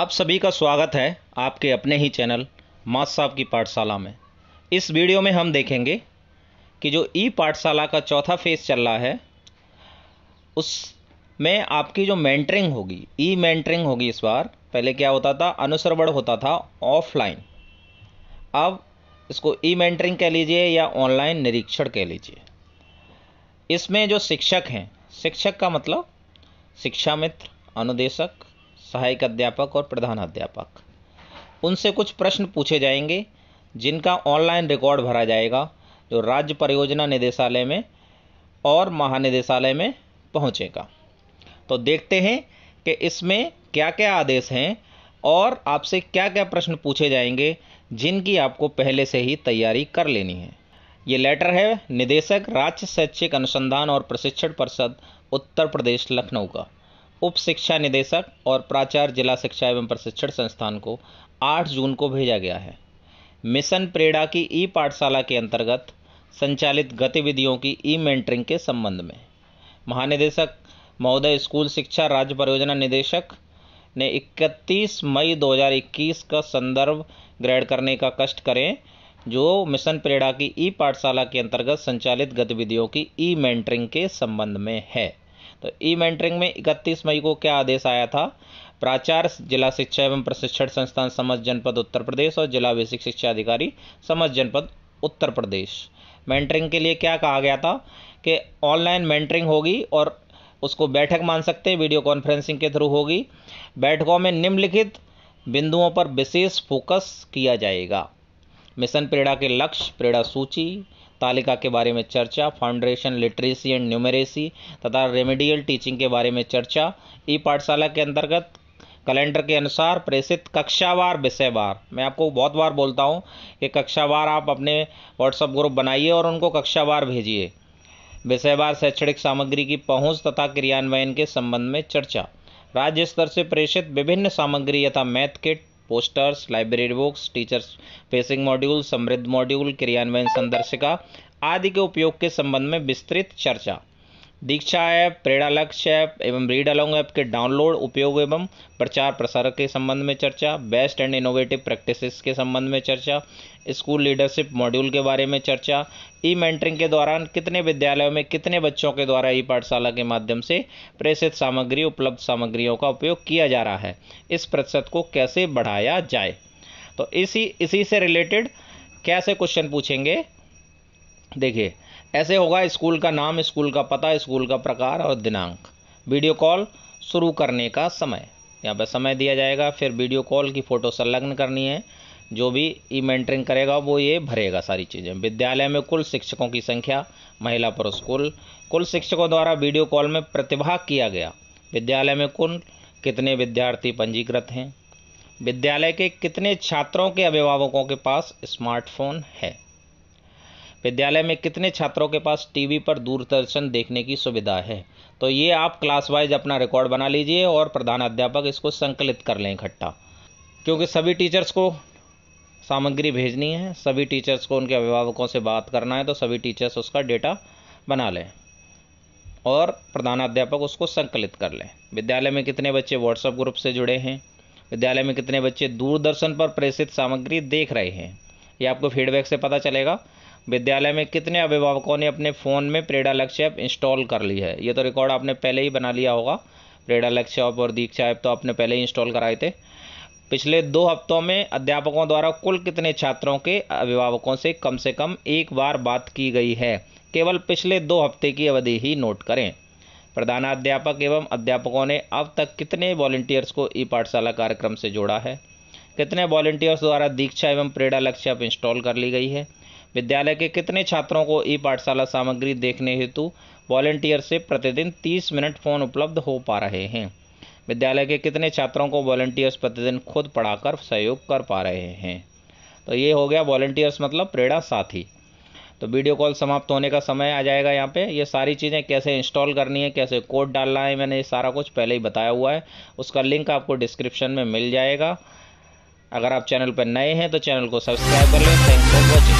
आप सभी का स्वागत है आपके अपने ही चैनल मास साहब की पाठशाला में इस वीडियो में हम देखेंगे कि जो ई पाठशाला का चौथा फेज चल रहा है उसमें आपकी जो मेंटरिंग होगी ई मेंटरिंग होगी इस बार पहले क्या होता था अनुसरवण होता था ऑफलाइन अब इसको ई मेंटरिंग कह लीजिए या ऑनलाइन निरीक्षण कह लीजिए इसमें जो शिक्षक हैं शिक्षक का मतलब शिक्षा मित्र अनुदेशक सहायक अध्यापक और प्रधान अध्यापक उनसे कुछ प्रश्न पूछे जाएंगे जिनका ऑनलाइन रिकॉर्ड भरा जाएगा जो राज्य परियोजना निदेशालय में और महानिदेशालय में पहुंचेगा तो देखते हैं कि इसमें क्या क्या आदेश हैं और आपसे क्या क्या प्रश्न पूछे जाएंगे जिनकी आपको पहले से ही तैयारी कर लेनी है ये लेटर है निदेशक राज्य शैक्षिक अनुसंधान और प्रशिक्षण परिषद उत्तर प्रदेश लखनऊ का उप शिक्षा निदेशक और प्राचार्य जिला शिक्षा एवं प्रशिक्षण संस्थान को 8 जून को भेजा गया है मिशन प्रेरणा की ई पाठशाला के अंतर्गत संचालित गतिविधियों की ई मेंटरिंग के संबंध में महानिदेशक महोदय स्कूल शिक्षा राज्य परियोजना निदेशक ने 31 मई 2021 का संदर्भ ग्रहण करने का कष्ट करें जो मिशन प्रेरणा की ई पाठशाला के अंतर्गत संचालित गतिविधियों की ई मेंटरिंग के संबंध में है तो ई मेंटरिंग में 31 मई को क्या आदेश आया था प्राचार्य जिला शिक्षा एवं प्रशिक्षण संस्थान समझ जनपद उत्तर प्रदेश और जिला बेसिक शिक्षा अधिकारी समझ जनपद उत्तर प्रदेश मेंटरिंग के लिए क्या कहा गया था कि ऑनलाइन मेंटरिंग होगी और उसको बैठक मान सकते हैं वीडियो कॉन्फ्रेंसिंग के थ्रू होगी बैठकों में निम्नलिखित बिंदुओं पर विशेष फोकस किया जाएगा मिशन प्रेरणा के लक्ष्य प्रेरणा सूची तालिका के बारे में चर्चा फाउंडेशन लिटरेसी एंड न्यूमेरेसी तथा रेमेडियल टीचिंग के बारे में चर्चा ई पाठशाला के अंतर्गत कैलेंडर के अनुसार प्रेषित कक्षावार विषयवार मैं आपको बहुत बार बोलता हूँ कि कक्षावार आप अपने व्हाट्सएप ग्रुप बनाइए और उनको कक्षावार भेजिए विषयवार शैक्षणिक सामग्री की पहुँच तथा क्रियान्वयन के संबंध में चर्चा राज्य स्तर से प्रेषित विभिन्न सामग्री यथा math kit posters library books teachers facing module समृद्ध मॉड्यूल क्रियान्वयन संदर्शिका आदि के उपयोग के संबंध में विस्तृत चर्चा दीक्षा ऐप प्रेरणा लक्ष्य ऐप एवं रीड अलोंग ऐप के डाउनलोड उपयोग एवं प्रचार प्रसार के संबंध में चर्चा बेस्ट एंड इनोवेटिव प्रैक्टिसेस के संबंध में चर्चा स्कूल लीडरशिप मॉड्यूल के बारे में चर्चा ई मेंटरिंग के दौरान कितने विद्यालयों में कितने बच्चों के द्वारा ई पाठशाला के माध्यम से प्रेषित सामग्री उपलब्ध सामग्रियों का उपयोग किया जा रहा है इस प्रतिशत को कैसे बढ़ाया जाए तो इसी इसी से रिलेटेड कैसे क्वेश्चन पूछेंगे देखिए ऐसे होगा स्कूल का नाम स्कूल का पता स्कूल का प्रकार और दिनांक वीडियो कॉल शुरू करने का समय यहाँ पर समय दिया जाएगा फिर वीडियो कॉल की फ़ोटो संलग्न करनी है जो भी ई मेंटरिंग करेगा वो ये भरेगा सारी चीज़ें विद्यालय में कुल शिक्षकों की संख्या महिला पुरुष कुल कुल शिक्षकों द्वारा वीडियो कॉल में प्रतिभाग किया गया विद्यालय में कुल कितने विद्यार्थी पंजीकृत हैं विद्यालय के कितने छात्रों के अभिभावकों के पास स्मार्टफोन है विद्यालय में कितने छात्रों के पास टीवी पर दूरदर्शन देखने की सुविधा है तो ये आप क्लास वाइज अपना रिकॉर्ड बना लीजिए और प्रधानाध्यापक इसको संकलित कर लें इकट्ठा क्योंकि सभी टीचर्स को सामग्री भेजनी है सभी टीचर्स को उनके अभिभावकों से बात करना है तो सभी टीचर्स उसका डेटा बना लें और प्रधानाध्यापक उसको संकलित कर लें विद्यालय में कितने बच्चे व्हाट्सएप ग्रुप से जुड़े हैं विद्यालय में कितने बच्चे दूरदर्शन पर प्रेषित सामग्री देख रहे हैं ये आपको फीडबैक से पता चलेगा विद्यालय में कितने अभिभावकों ने अपने फ़ोन में प्रेरणा लक्ष्य ऐप इंस्टॉल कर ली है ये तो रिकॉर्ड आपने पहले ही बना लिया होगा प्रेडा लक्ष्य ऐप और दीक्षा ऐप तो आपने पहले ही इंस्टॉल कराए थे पिछले दो हफ्तों में अध्यापकों द्वारा कुल कितने छात्रों के अभिभावकों से कम से कम एक बार बात की गई है केवल पिछले दो हफ्ते की अवधि ही नोट करें प्रधानाध्यापक एवं अध्यापकों ने अब तक कितने वॉल्टियर्स को ई पाठशाला कार्यक्रम से जोड़ा है कितने वॉल्टियर्स द्वारा दीक्षा एवं प्रेरणा लक्ष्य अब इंस्टॉल कर ली गई है विद्यालय के कितने छात्रों को ई पाठशाला सामग्री देखने हेतु वॉलेंटियर से प्रतिदिन 30 मिनट फ़ोन उपलब्ध हो पा रहे हैं विद्यालय के कितने छात्रों को वॉलेंटियर्स प्रतिदिन खुद पढ़ाकर सहयोग कर पा रहे हैं तो ये हो गया वॉलेंटियर्स मतलब प्रेरणा साथी तो वीडियो कॉल समाप्त होने का समय आ जाएगा यहाँ पे ये सारी चीज़ें कैसे इंस्टॉल करनी है कैसे कोड डालना है मैंने ये सारा कुछ पहले ही बताया हुआ है उसका लिंक आपको डिस्क्रिप्शन में मिल जाएगा अगर आप चैनल पर नए हैं तो चैनल को सब्सक्राइब कर लें थैंक फॉर वॉचिंग